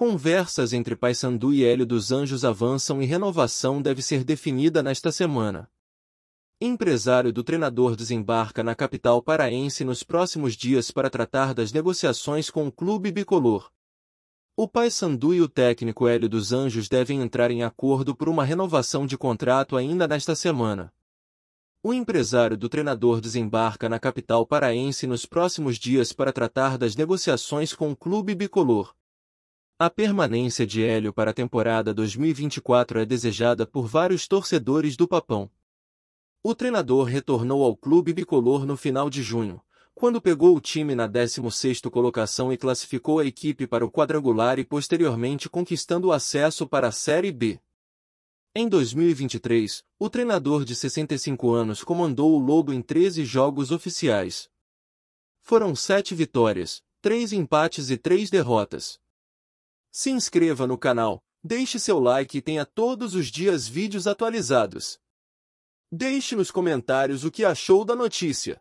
Conversas entre Paysandu e Hélio dos Anjos avançam e renovação deve ser definida nesta semana. Empresário do treinador desembarca na capital paraense nos próximos dias para tratar das negociações com o clube bicolor. O Paysandu e o técnico Hélio dos Anjos devem entrar em acordo por uma renovação de contrato ainda nesta semana. O empresário do treinador desembarca na capital paraense nos próximos dias para tratar das negociações com o clube bicolor. A permanência de Hélio para a temporada 2024 é desejada por vários torcedores do Papão. O treinador retornou ao clube bicolor no final de junho, quando pegou o time na 16ª colocação e classificou a equipe para o quadrangular e posteriormente conquistando o acesso para a Série B. Em 2023, o treinador de 65 anos comandou o Lobo em 13 jogos oficiais. Foram 7 vitórias, 3 empates e 3 derrotas. Se inscreva no canal, deixe seu like e tenha todos os dias vídeos atualizados. Deixe nos comentários o que achou da notícia.